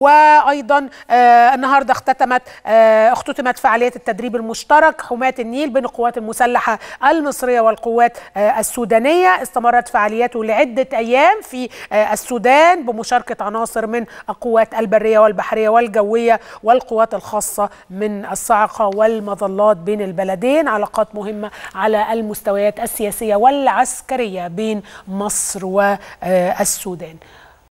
وايضا آه، النهارده اختتمت آه، اختتمت فعاليه التدريب المشترك حماه النيل بين القوات المسلحه المصريه والقوات آه، السودانيه استمرت فعالياته لعده ايام في السودان بمشاركه عناصر من القوات البريه والبحريه والجويه والقوات الخاصه من الصاعقه والمظلات بين البلدين علاقات مهمه على المستويات السياسيه والعسكريه بين مصر والسودان